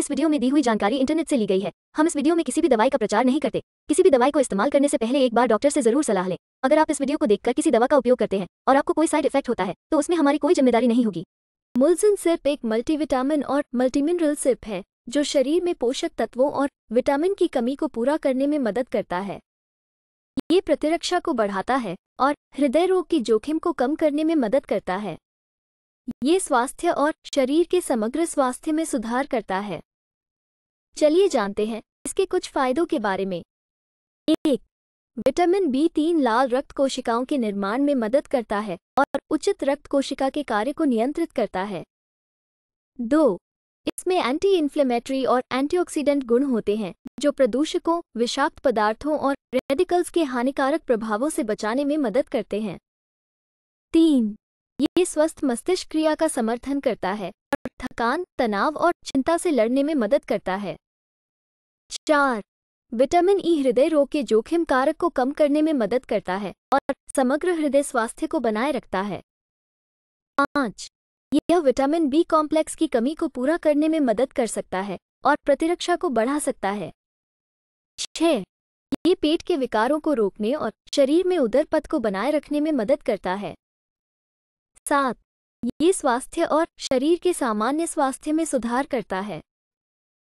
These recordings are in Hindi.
इस वीडियो में दी हुई जानकारी इंटरनेट से ली गई है हम इस वीडियो में किसी भी दवाई का प्रचार नहीं करते किसी भी दवाई को इस्तेमाल करने से पहले एक बार डॉक्टर से जरूर सलाह लें अगर आप इस वीडियो को देखकर किसी दवा का उपयोग करते हैं और आपको कोई साइड इफेक्ट होता है तो उसमें हमारी कोई जिम्मेदारी नहीं होगी मुलसन सिर्फ एक मल्टीविटामिन और मल्टीमिनरल सिर्फ है जो शरीर में पोषक तत्वों और विटामिन की कमी को पूरा करने में मदद करता है ये प्रतिरक्षा को बढ़ाता है और हृदय रोग की जोखिम को कम करने में मदद करता है ये स्वास्थ्य और शरीर के समग्र स्वास्थ्य में सुधार करता है चलिए जानते हैं इसके कुछ फायदों के बारे में एक विटामिन बी तीन लाल रक्त कोशिकाओं के निर्माण में मदद करता है और उचित रक्त कोशिका के कार्य को नियंत्रित करता है दो इसमें एंटी इन्फ्लेमेटरी और एंटीऑक्सीडेंट गुण होते हैं जो प्रदूषकों विषाक्त पदार्थों और रेडिकल्स के हानिकारक प्रभावों से बचाने में मदद करते हैं तीन ये स्वस्थ मस्तिष्क क्रिया का समर्थन करता है थकान तनाव और चिंता से लड़ने में मदद करता है चार विटामिन ई हृदय रोग के जोखिम कारक को कम करने में मदद करता है और समग्र हृदय स्वास्थ्य को बनाए रखता है पाँच यह विटामिन बी कॉम्प्लेक्स की कमी को पूरा करने में मदद कर सकता है और प्रतिरक्षा को बढ़ा सकता है छः ये पेट के विकारों को रोकने और शरीर में उदर पथ को बनाए रखने में मदद करता है सात ये स्वास्थ्य और शरीर के सामान्य स्वास्थ्य में सुधार करता है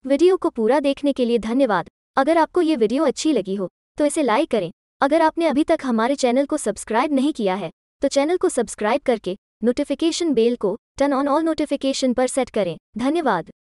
वीडियो को पूरा देखने के लिए धन्यवाद अगर आपको ये वीडियो अच्छी लगी हो तो इसे लाइक करें अगर आपने अभी तक हमारे चैनल को सब्सक्राइब नहीं किया है तो चैनल को सब्सक्राइब करके नोटिफिकेशन बेल को टर्न ऑन ऑल नोटिफिकेशन पर सेट करें धन्यवाद